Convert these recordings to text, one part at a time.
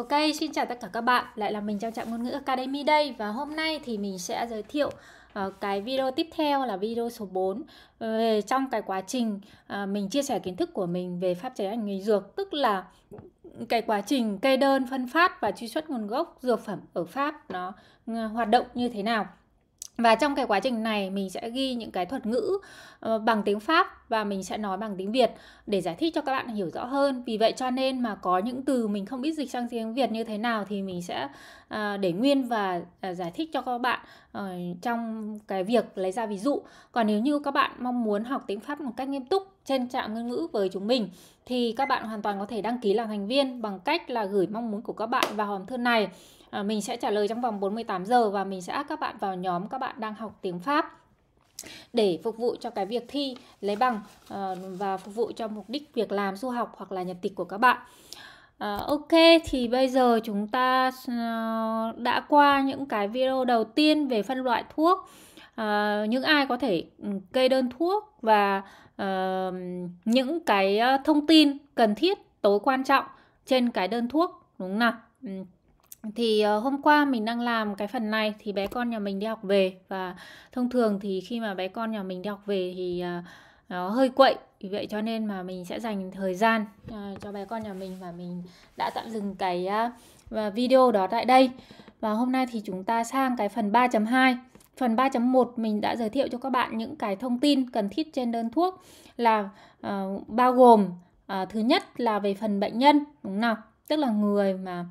Ok, xin chào tất cả các bạn, lại là mình trong trạm ngôn ngữ Academy đây và hôm nay thì mình sẽ giới thiệu uh, cái video tiếp theo là video số 4 về ờ, trong cái quá trình uh, mình chia sẻ kiến thức của mình về pháp chế ảnh nghề dược tức là cái quá trình kê đơn, phân phát và truy xuất nguồn gốc dược phẩm ở Pháp nó hoạt động như thế nào và trong cái quá trình này mình sẽ ghi những cái thuật ngữ ờ, bằng tiếng Pháp và mình sẽ nói bằng tiếng Việt để giải thích cho các bạn hiểu rõ hơn. Vì vậy cho nên mà có những từ mình không biết dịch sang tiếng Việt như thế nào thì mình sẽ ờ, để nguyên và ờ, giải thích cho các bạn trong cái việc lấy ra ví dụ. Còn nếu như các bạn mong muốn học tiếng Pháp một cách nghiêm túc trên trạm ngôn ngữ với chúng mình thì các bạn hoàn toàn có thể đăng ký làm thành viên bằng cách là gửi mong muốn của các bạn vào hòm thư này Ờ, mình sẽ trả lời trong vòng 48 giờ và mình sẽ áp các bạn vào nhóm các bạn đang học tiếng Pháp để phục vụ cho cái việc thi lấy bằng ờ, và phục vụ cho mục đích việc làm du học hoặc là nhập tịch của các bạn. Ờ, ok thì bây giờ chúng ta đã qua những cái video đầu tiên về phân loại thuốc những ai có thể ừ, kê đơn thuốc và những cái thông tin cần thiết tối quan trọng trên cái đơn thuốc đúng không nào ừ thì ờ, hôm qua mình đang làm cái phần này thì bé con nhà mình đi học về và thông thường thì khi mà bé con nhà mình đi học về thì ờ, nó hơi quậy vì vậy cho nên mà mình sẽ dành thời gian ờ, cho bé con nhà mình và mình đã tạm dừng cái video đó tại đây và hôm nay thì chúng ta sang cái phần 3.2 Phần 3.1 mình đã giới thiệu cho các bạn những cái thông tin cần thiết trên đơn thuốc là uh, bao gồm uh, thứ nhất là về phần bệnh nhân đúng không nào? Tức là người mà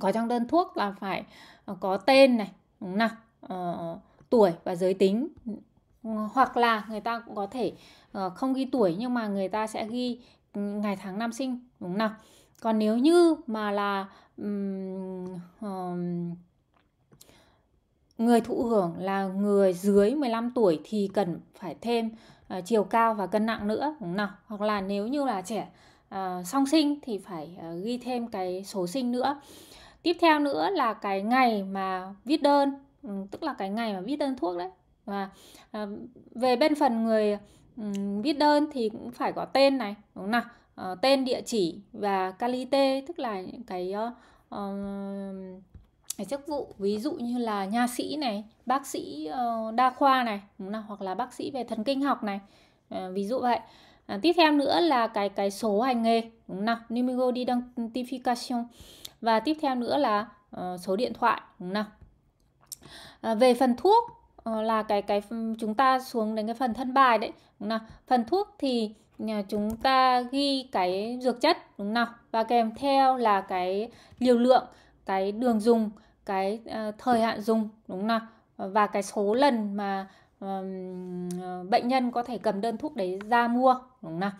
có trong đơn thuốc là phải ờ, có tên này đúng nào uh, tuổi và giới tính hoặc là người ta cũng có thể uh, không ghi tuổi nhưng mà người ta sẽ ghi ừ, ngày tháng năm sinh đúng nào còn nếu như mà là um, um, người thụ hưởng là người dưới 15 tuổi thì cần phải thêm uh, chiều cao và cân nặng nữa đúng nào hoặc là nếu như là trẻ uh, song sinh thì phải ờ, ghi thêm cái số sinh nữa tiếp theo nữa là cái ngày mà viết đơn ừ, tức là cái ngày mà viết đơn thuốc đấy và ờ, về bên phần người ừ, viết đơn thì cũng phải có tên này đúng không nào tên địa chỉ và calite tức là những cái cái chức vụ ví dụ như là nha sĩ này bác sĩ đa khoa này đúng không nào? hoặc là bác sĩ về thần kinh học này ví dụ vậy à, tiếp theo nữa là cái cái số hành nghề đúng nào numero d'identification và tiếp theo nữa là uh, số điện thoại đúng nào à, về phần thuốc uh, là cái cái chúng ta xuống đến cái phần thân bài đấy đúng nào phần thuốc thì nhà ờ, chúng ta ghi cái dược chất đúng nào và kèm theo là cái liều lượng cái đường dùng cái uh, thời hạn dùng đúng nào và cái số lần mà Ờ, bệnh nhân có thể cầm đơn thuốc đấy ra mua đúng không nào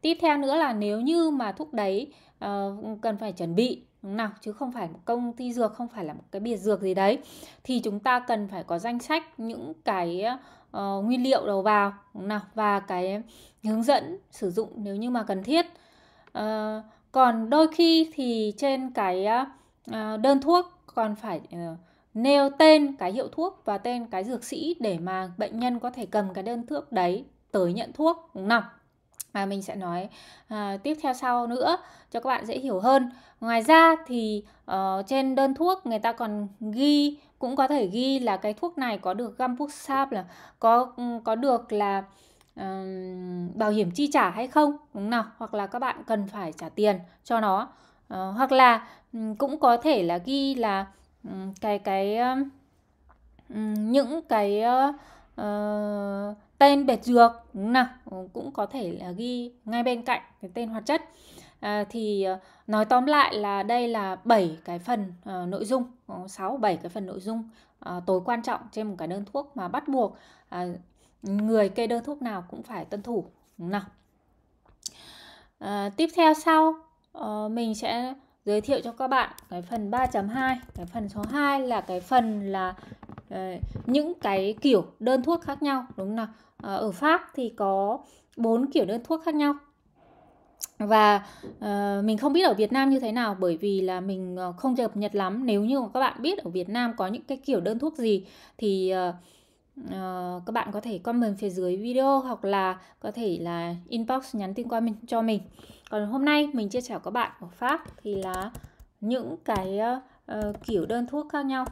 tiếp theo nữa là nếu như mà thuốc đấy ờ, cần phải chuẩn bị đúng không nào chứ không phải một công ty dược không phải là một cái biệt dược gì đấy thì chúng ta cần phải có danh sách những cái uh, nguyên liệu đầu vào đúng không nào và cái hướng dẫn sử dụng nếu như mà cần thiết uh, còn đôi khi thì trên cái uh, đơn thuốc còn phải uh, nêu tên cái hiệu thuốc và tên cái dược sĩ để mà bệnh nhân có thể cầm cái đơn thuốc đấy tới nhận thuốc đúng không mà mình sẽ nói à, tiếp theo sau nữa cho các bạn dễ hiểu hơn ngoài ra thì uh, trên đơn thuốc người ta còn ghi cũng có thể ghi là cái thuốc này có được gamuxab là có ừ, có được là uh, bảo hiểm chi trả hay không đúng nào hoặc là các bạn cần phải trả tiền cho nó uh, hoặc là um, cũng có thể là ghi là cái cái những cái uh, tên bệt dược đúng nào ờ, cũng có thể là ghi ngay bên cạnh cái tên hoạt chất à, thì ờ, nói tóm lại là đây là 7 cái phần uh, nội dung 6 7 cái phần nội dung uh, tối quan trọng trên một cái đơn thuốc mà bắt buộc uh, người kê đơn thuốc nào cũng phải tuân thủ đúng nào à, tiếp theo sau uh, mình sẽ giới thiệu cho các bạn cái phần 3.2 cái phần số 2 là cái phần là uh, những cái kiểu đơn thuốc khác nhau đúng không nào uh, ở Pháp thì có bốn kiểu đơn thuốc khác nhau và uh, mình không biết ở Việt Nam như thế nào bởi vì là mình không cập nhật lắm nếu như các bạn biết ở Việt Nam có những cái kiểu đơn thuốc gì thì uh, Uh, các bạn có thể comment phía dưới video hoặc là có thể là inbox nhắn tin qua mình cho mình còn hôm nay mình chia sẻ các bạn của Pháp thì là những cái uh, kiểu đơn thuốc khác nhau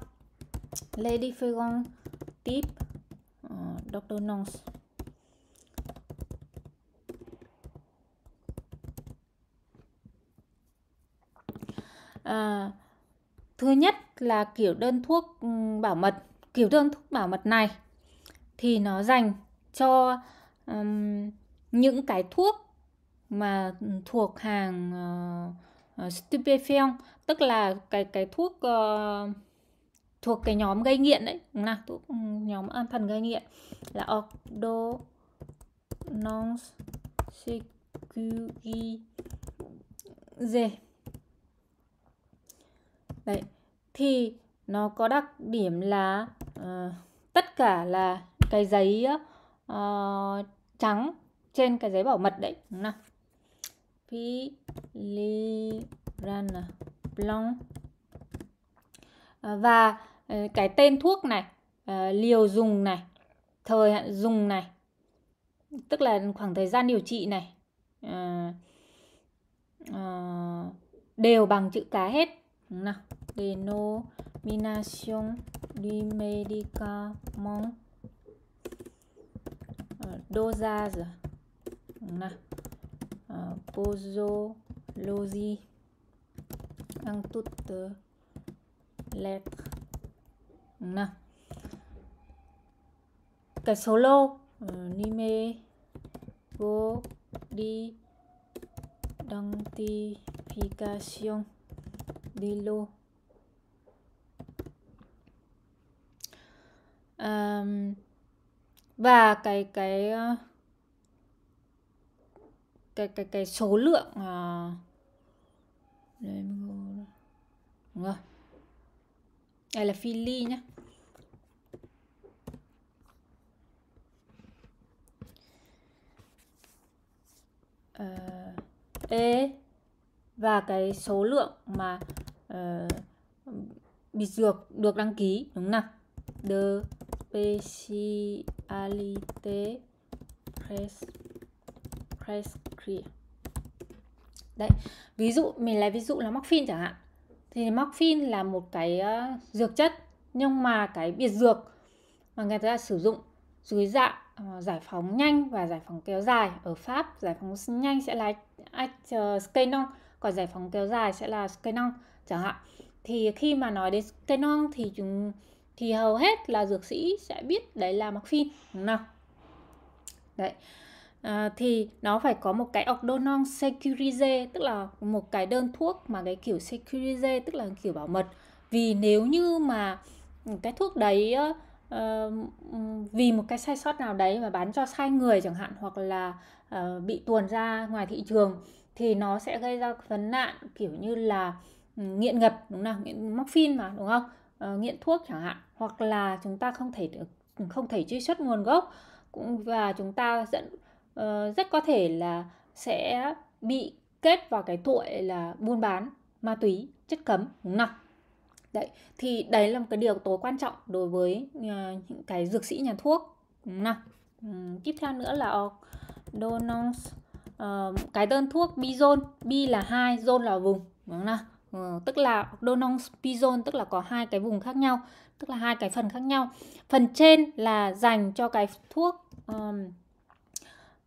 Lady Fagon tip uh, ờ, Dr. Nons À, thứ nhất là kiểu đơn thuốc ừ, bảo mật kiểu đơn thuốc bảo mật này thì nó dành cho um, những cái thuốc mà thuộc hàng uh, ờ, ờ, stupefeon tức là cái cái thuốc uh, thuộc cái nhóm gây nghiện đấy đúng thuốc ừ, nhóm an thần gây nghiện là ordo non secuize đấy thì nó có đặc điểm là uh, tất cả là cái giấy uh, trắng trên cái giấy bảo mật đấy đúng nào Pilerana Blanc à, và ờ, cái tên thuốc này ờ, liều dùng này thời hạn dùng này tức là khoảng thời gian điều trị này ờ, đều bằng chữ cái hết nào denomination du medicament dosage đúng nào Ờ, posologie en toutes lettres nào cái số lô ờ, nime go đi identification đi lô um, và cái cái uh, cái cái cái số lượng à... Ờ, Đấy, đúng rồi đây là phi ly nhá à, e và cái số lượng mà uh, ờ, bị dược được đăng ký đúng không de specialité presse price clear đấy ví dụ mình lấy ví dụ là morphine chẳng hạn thì morphine là một cái uh, dược chất nhưng mà cái biệt dược mà người ta sử dụng dưới dạng uh, giải phóng nhanh và giải phóng kéo dài ở Pháp giải phóng nhanh sẽ là uh, Scanon còn giải phóng kéo dài sẽ là Scanon chẳng hạn thì khi mà nói đến Scanon thì chúng thì hầu hết là dược sĩ sẽ biết đấy là morphine đúng không đấy Ờ, thì nó phải có một cái non sécurisé tức là một cái đơn thuốc mà cái kiểu sécurisé tức là kiểu bảo mật vì nếu như mà cái thuốc đấy uh, vì một cái sai sót nào đấy mà bán cho sai người chẳng hạn hoặc là uh, bị tuồn ra ngoài thị trường thì nó sẽ gây ra vấn nạn kiểu như là ừ, nghiện ngập đúng không nghiện móc mà đúng không uh, nghiện thuốc chẳng hạn hoặc là chúng ta không thể được không thể truy xuất nguồn gốc cũng và chúng ta dẫn Ờ, rất có thể là sẽ bị kết vào cái tội là buôn bán ma túy chất cấm đúng không đấy thì đấy là một cái điều tối quan trọng đối với uh, những cái dược sĩ nhà thuốc đúng không um, tiếp theo nữa là ordonance uh, ờ, cái đơn thuốc bizon bi là hai zone là vùng đúng không Ừ, tức là donong spizone tức là có hai cái vùng khác nhau tức là hai cái phần khác nhau phần trên là dành cho cái thuốc um,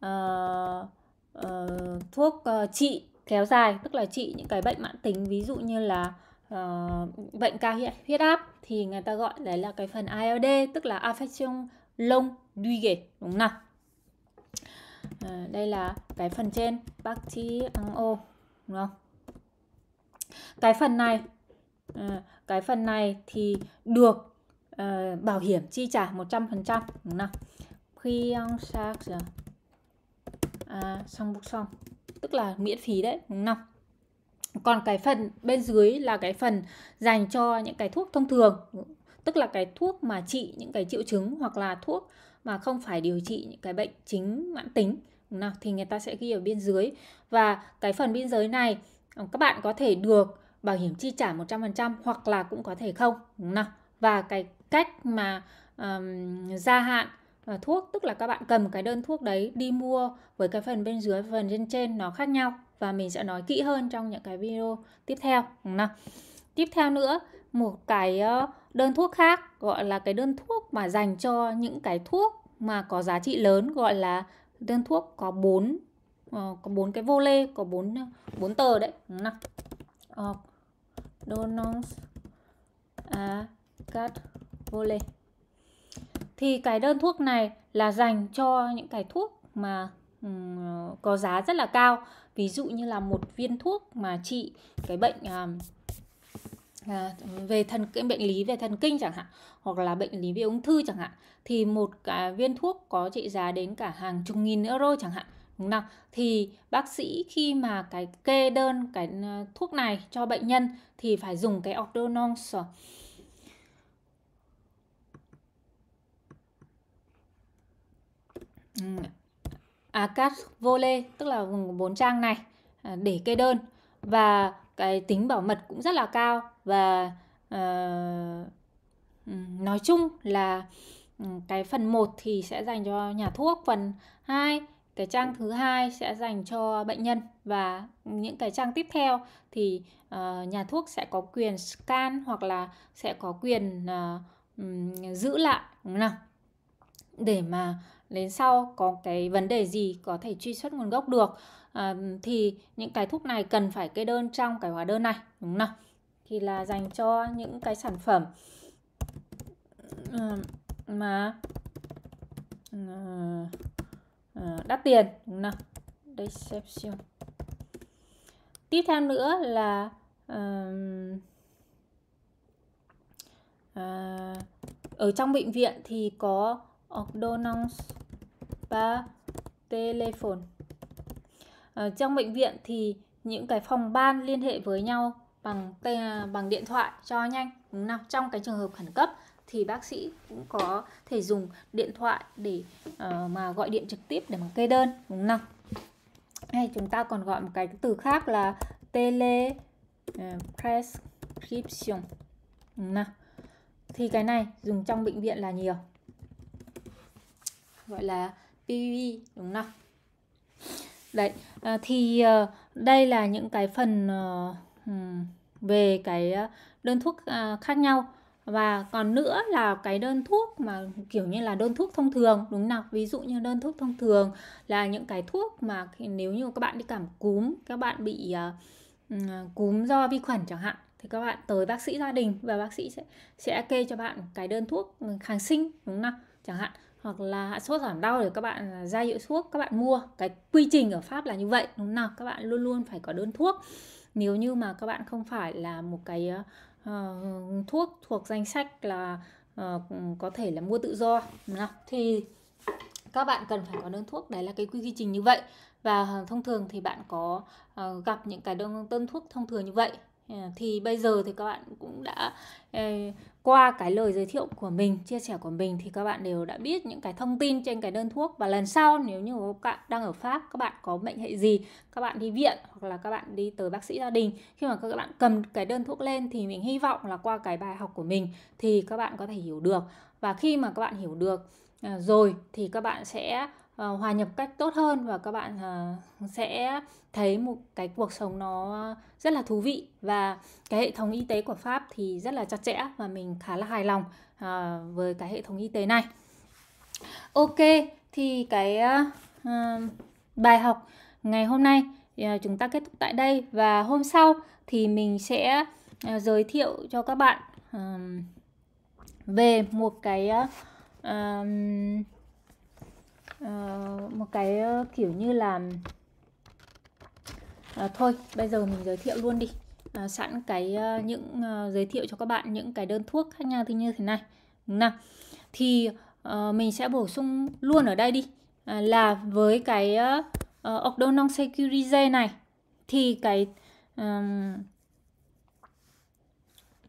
uh, thuốc uh, trị kéo dài tức là trị những cái bệnh mãn tính ví dụ như là uh, bệnh cao huyết áp thì người ta gọi đấy là cái phần ILD tức là affection long duige đúng không nào à, đây là cái phần trên bác sĩ ăn ô đúng không cái phần này à, cái phần này thì được à, bảo hiểm chi trả 100% đúng không nào khi ông sạc à, xong book xong tức là miễn phí đấy đúng không còn cái phần bên dưới là cái phần dành cho những cái thuốc thông thường tức là cái thuốc mà trị những cái triệu chứng hoặc là thuốc mà không phải điều trị những cái bệnh chính mãn tính nào thì người ta sẽ ghi ở bên dưới và cái phần biên dưới này các bạn có thể được bảo hiểm chi trả 100% hoặc là cũng có thể không đúng nào và cái cách mà um, gia hạn Ờ, thuốc tức là các bạn cầm cái đơn thuốc đấy đi mua với cái phần bên dưới và phần trên trên nó khác nhau và mình sẽ nói kỹ hơn trong những cái video tiếp theo đúng tiếp theo nữa một cái ờ, đơn thuốc khác gọi là cái đơn thuốc mà dành cho những cái thuốc mà có giá trị lớn gọi là đơn thuốc có bốn ờ, có bốn cái vô lê có bốn bốn tờ đấy đúng donos a à, vô lê thì cái đơn thuốc này là dành cho những cái thuốc mà um, có giá rất là cao ví dụ như là một viên thuốc mà trị cái bệnh um, à, về thần cái bệnh lý về thần kinh chẳng hạn hoặc là bệnh lý về ung thư chẳng hạn thì một cái viên thuốc có trị giá đến cả hàng chục nghìn euro chẳng hạn đúng không thì bác sĩ khi mà cái kê đơn cái à, thuốc này cho bệnh nhân thì phải dùng cái ordonance Ừ. À, vô lê tức là bốn trang này à, để kê đơn và cái tính bảo mật cũng rất là cao và uh, nói chung là ừ, cái phần 1 thì sẽ dành cho nhà thuốc, phần 2 cái trang thứ hai sẽ dành cho bệnh nhân và những cái trang tiếp theo thì uh, nhà thuốc sẽ có quyền scan hoặc là sẽ có quyền uh, um, giữ lại đúng không nào để mà đến sau có cái vấn đề gì có thể truy xuất nguồn gốc được à, thì những cái thuốc này cần phải kê đơn trong cái hóa đơn này đúng không thì là dành cho những cái sản phẩm ừ, mà ừ, ừ, đắt tiền đúng không nào deception tiếp theo nữa là uh, uh, ở trong bệnh viện thì có orthodontics và telephone ở ờ, trong bệnh viện thì những cái phòng ban liên hệ với nhau bằng à, bằng điện thoại cho nhanh đúng không? trong cái trường hợp khẩn cấp thì bác sĩ cũng có thể dùng điện thoại để uh, mà gọi điện trực tiếp để mà kê đơn đúng không hay chúng ta còn gọi một cái từ khác là tele ờ, prescription đúng không? thì cái này dùng trong bệnh viện là nhiều gọi là Pv đúng không? Đấy, à, thì à, đây là những cái phần à, về cái ờ, đơn thuốc à, khác nhau và còn nữa là cái đơn thuốc mà kiểu như là đơn thuốc thông thường đúng không nào ví dụ như đơn thuốc thông thường là những cái thuốc mà nếu như các bạn đi cảm cúm các bạn bị uh, cúm do vi khuẩn chẳng hạn thì các bạn tới bác sĩ gia đình và bác sĩ sẽ sẽ kê cho bạn cái đơn thuốc kháng sinh đúng không nào chẳng hạn hoặc là hạ sốt giảm đau để các bạn à, ra hiệu thuốc các bạn mua cái quy trình ở pháp là như vậy đúng không nào các bạn luôn luôn phải có đơn thuốc nếu như mà các bạn không phải là một cái uh, thuốc thuộc danh sách là uh, có thể là mua tự do đúng không? thì các bạn cần phải có đơn thuốc đấy là cái quy trình như vậy và thông thường thì bạn có uh, gặp những cái đơn, đơn thuốc thông thường như vậy thì bây giờ thì các bạn cũng đã qua cái lời giới thiệu của mình, chia sẻ của mình thì các bạn đều đã biết những cái thông tin trên cái đơn thuốc và lần sau nếu như các bạn đang ở Pháp, các bạn có bệnh hệ gì, các bạn đi viện hoặc là các bạn đi tới bác sĩ gia đình, khi mà các bạn cầm cái đơn thuốc lên thì mình hy vọng là qua cái bài học của mình thì các bạn có thể hiểu được và khi mà các bạn hiểu được à, rồi thì các bạn sẽ Ờ, hòa nhập cách tốt hơn và các bạn ờ, sẽ thấy một cái cuộc sống nó rất là thú vị và cái hệ thống y tế của Pháp thì rất là chặt chẽ và mình khá là hài lòng ờ, với cái hệ thống y tế này. Ok, thì cái bài học ngày hôm nay chúng ta kết thúc tại đây và hôm sau thì mình sẽ giới thiệu cho các bạn về một cái um, Ờ, một cái ờ, kiểu như là à, thôi bây giờ mình giới thiệu luôn đi à, sẵn cái những uh, giới thiệu cho các bạn những cái đơn thuốc khác nhau thì như thế này đúng nào thì uh, mình sẽ bổ sung luôn ở đây đi à, là với cái uh, Ocdonon Securize này thì cái um,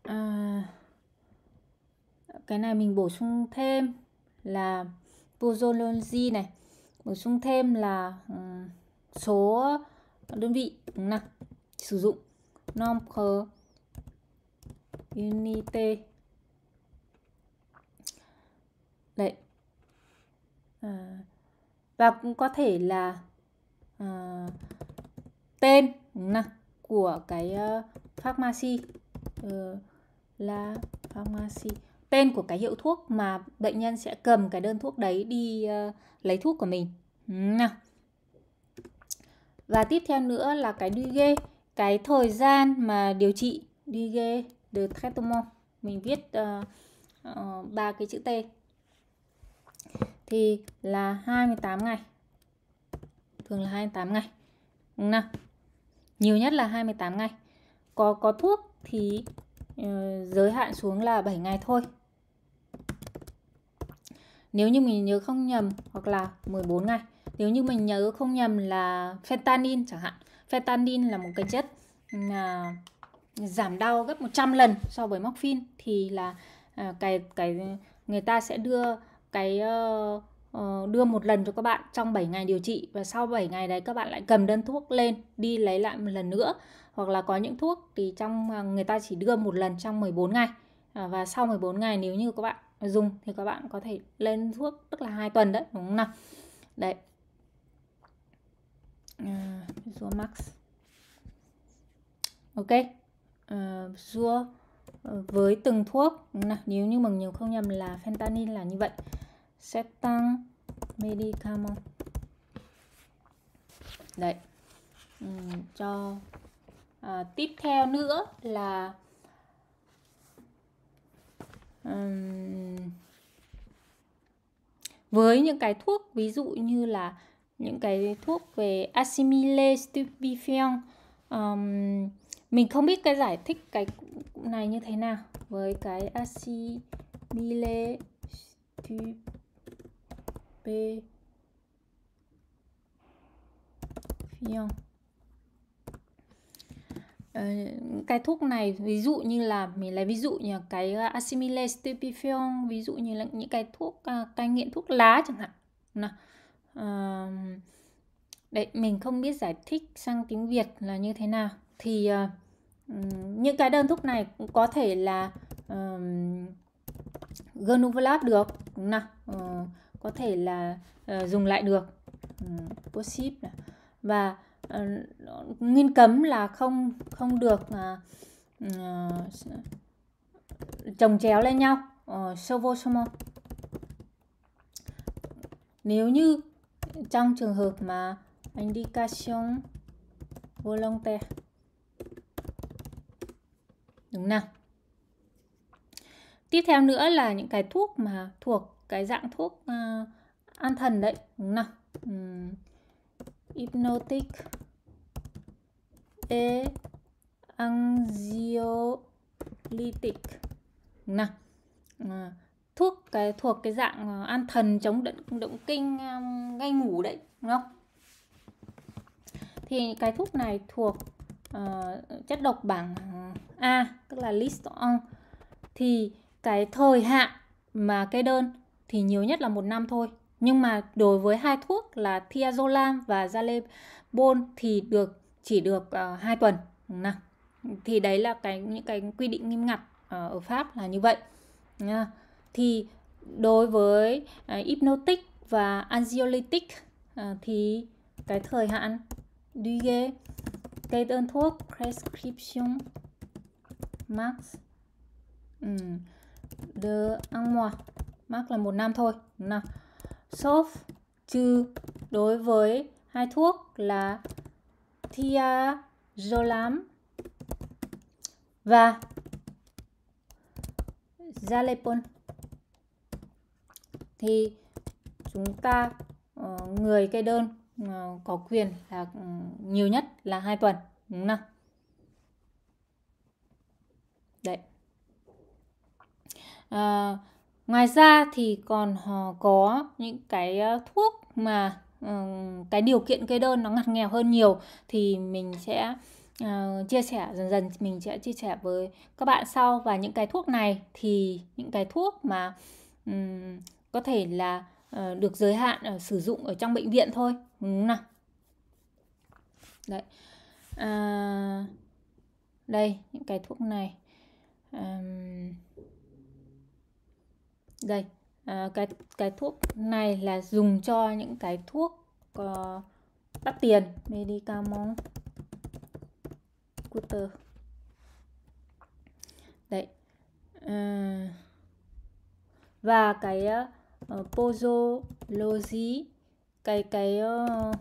uh, cái này mình bổ sung thêm là Vozology này bổ sung thêm là ừ, số đơn vị đúng sử dụng nom per unit đấy à, và cũng có thể là à, tên đúng của cái uh, pharmacy uh, là pharmacy tên của cái hiệu thuốc mà bệnh nhân sẽ cầm cái đơn thuốc đấy đi uh, lấy thuốc của mình. Nào. Và tiếp theo nữa là cái đi duge, cái thời gian mà điều trị duge de traitement. Mình viết ờ, ờ, ba uh, uh, cái chữ T. Thì là 28 ngày. Thường là 28 ngày. nào? Nhiều nhất là 28 ngày. Có có thuốc thì Ờ, giới hạn xuống là 7 ngày thôi nếu như mình nhớ không nhầm hoặc là 14 ngày nếu như mình nhớ không nhầm là fentanyl chẳng hạn fentanyl là một cái chất là ừ, giảm đau gấp 100 lần so với morphine thì là à, cái cái người ta sẽ đưa cái uh, Ờ, đưa một lần cho các bạn trong 7 ngày điều trị và sau 7 ngày đấy các bạn lại cầm đơn thuốc lên đi lấy lại một lần nữa hoặc là có những thuốc thì trong à, người ta chỉ đưa một lần trong 14 ngày à, và sau 14 ngày nếu như các bạn dùng thì các bạn có thể lên thuốc tức là hai tuần đấy đúng không nào đấy à, Zua uh, Max ok uh, với từng thuốc nào nếu như mình nhiều không nhầm là fentanyl là như vậy sẽ tăng medicament đấy ừ, cho à, tiếp theo nữa là um, với những cái thuốc ví dụ như là những cái thuốc về assimile stupefyant um, mình không biết cái giải thích cái này như thế nào với cái assimile stupefyant B Fion ờ, cái thuốc này ví dụ như là mình lấy ví dụ như cái à, asimile stupefiant ví dụ như là những cái thuốc à, cai nghiện thuốc lá chẳng hạn nào uh, đấy mình không biết giải thích sang tiếng việt là như thế nào thì ờ, những cái đơn thuốc này cũng có thể là uh, gnuvelap được nào ờ, có thể là uh, dùng lại được ừ, possible và uh, ờ, nghiêm cấm là không không được uh, uh, trồng chéo lên nhau sâu vô sâu nếu như trong trường hợp mà indication volontaire đúng nào tiếp theo nữa là những cái thuốc mà thuộc cái dạng thuốc uh, an thần đấy đúng nào um, hypnotic e anxiolytic đúng nào uh, thuốc cái thuộc cái dạng ờ, an thần chống động động kinh um, gây ngủ đấy đúng không thì cái thuốc này thuộc uh, chất độc bảng A tức là list on thì cái thời hạn mà cái đơn thì nhiều nhất là một năm thôi. Nhưng mà đối với hai thuốc là thiazolam và zalebol thì được chỉ được uh, ờ, 2 tuần. Nào. Thì đấy là cái những cái quy định nghiêm ngặt uh, ở Pháp là như vậy. Nha. Thì đối với uh, hypnotic và anxiolytic uh, thì cái thời hạn duy Duge cái đơn thuốc prescription max um, ừ, de un mois mắc là một năm thôi. Nào. Soft trừ đối với hai thuốc là Thiazolam và Zalepon thì chúng ta ờ, người kê đơn ờ, có quyền là ừ, nhiều nhất là hai tuần đúng không? Đấy. À, ngoài ra thì còn ờ, có những cái ờ, thuốc mà ờ, cái điều kiện kê đơn nó ngặt nghèo hơn nhiều thì mình sẽ chia sẻ dần dần mình sẽ chia sẻ với các bạn sau và những cái thuốc này thì những cái thuốc mà có thể là được giới hạn sử dụng ở trong bệnh viện thôi đúng ừ, không nào đấy à, đây những cái thuốc này um, đây à, cái cái thuốc này là dùng cho những cái thuốc có ờ, uh, đắt tiền medicamon cutter đấy à, và cái uh, pozology cái cái uh,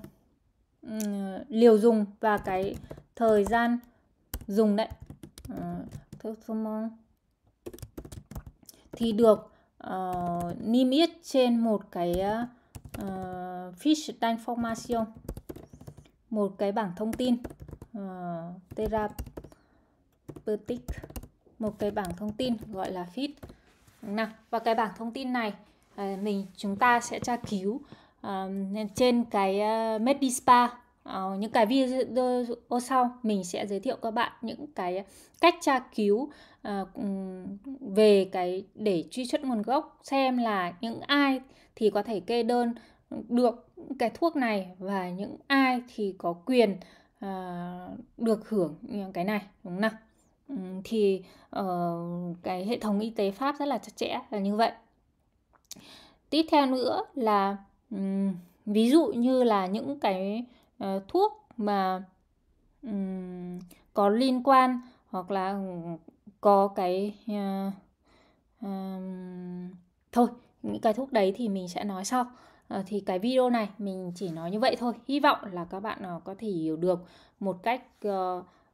uh, liều dùng và cái thời gian dùng đấy uh, thì được uh, niêm yết trên một cái uh, ờ, ờ, fish tank formation một cái bảng thông tin uh, therapeutic một cái bảng thông tin gọi là fit nào và cái bảng thông tin này uh, mình chúng ta sẽ tra cứu uh, trên cái uh, Medispa uh, những cái video sau mình sẽ giới thiệu các bạn những cái cách tra cứu uh, về cái để truy xuất nguồn gốc xem là những ai thì có thể kê đơn được cái thuốc này và những ai thì có quyền uh, được hưởng cái này đúng không nào thì uh, cái hệ thống y tế pháp rất là chặt chẽ là như vậy tiếp theo nữa là um, ví dụ như là những cái Ờ, thuốc mà um, có liên quan hoặc là có cái uh, um, thôi những cái thuốc đấy thì mình sẽ nói sau ờ, thì cái video này mình chỉ nói như vậy thôi hy vọng là các bạn có thể hiểu được một cách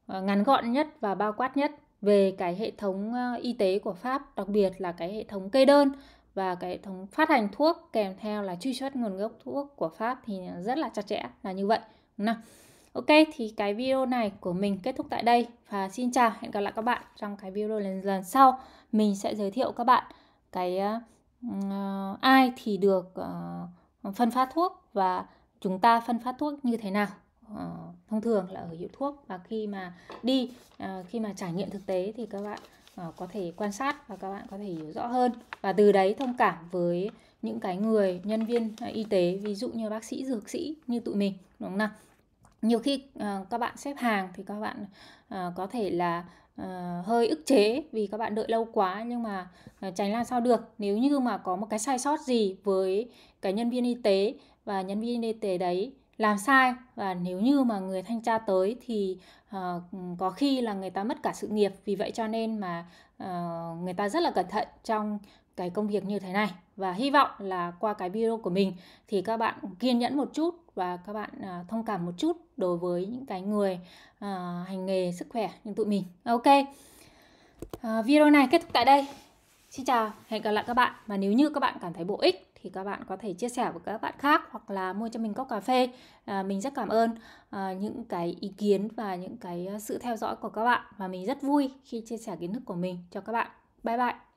ngắn gọn nhất và bao quát nhất về cái hệ thống y tế của Pháp, đặc biệt là cái hệ thống kê đơn và cái hệ thống phát hành thuốc kèm theo là truy xuất nguồn gốc thuốc của Pháp thì rất là chặt chẽ là như vậy. Nào, Ok thì cái video này của mình kết thúc tại đây và xin chào hẹn gặp lại các bạn trong cái video lần lần sau mình sẽ giới thiệu các bạn cái uh, ai thì được uh, phân phát thuốc và chúng ta phân phát thuốc như thế nào uh, thông thường là ở hiệu thuốc và khi mà đi uh, khi mà trải nghiệm thực tế thì các bạn Ờ, có thể quan sát và các bạn có thể hiểu rõ hơn và từ đấy thông cảm với những cái người nhân viên ờ, y tế ví dụ như bác sĩ dược sĩ như tụi mình đúng không nào nhiều khi ờ, các bạn xếp hàng thì các bạn có thể là hơi ức chế vì các bạn đợi lâu quá nhưng mà tránh làm sao được nếu như mà có một cái sai sót gì với cái nhân viên y tế và nhân viên y tế đấy làm sai và nếu như mà người thanh tra tới thì uh, có khi là người ta mất cả sự nghiệp vì vậy cho nên mà uh, người ta rất là cẩn thận trong cái công việc như thế này và hy vọng là qua cái video của mình thì các bạn kiên nhẫn một chút và các bạn uh, thông cảm một chút đối với những cái người uh, hành nghề sức khỏe như tụi mình ok uh, video này kết thúc tại đây xin chào hẹn gặp lại các bạn và nếu như các bạn cảm thấy bổ ích thì các bạn có thể chia sẻ với các bạn khác hoặc là mua cho mình cốc cà phê à, mình rất cảm ơn à, những cái ý kiến và những cái à, sự theo dõi của các bạn và mình rất vui khi chia sẻ kiến thức của mình cho các bạn bye bye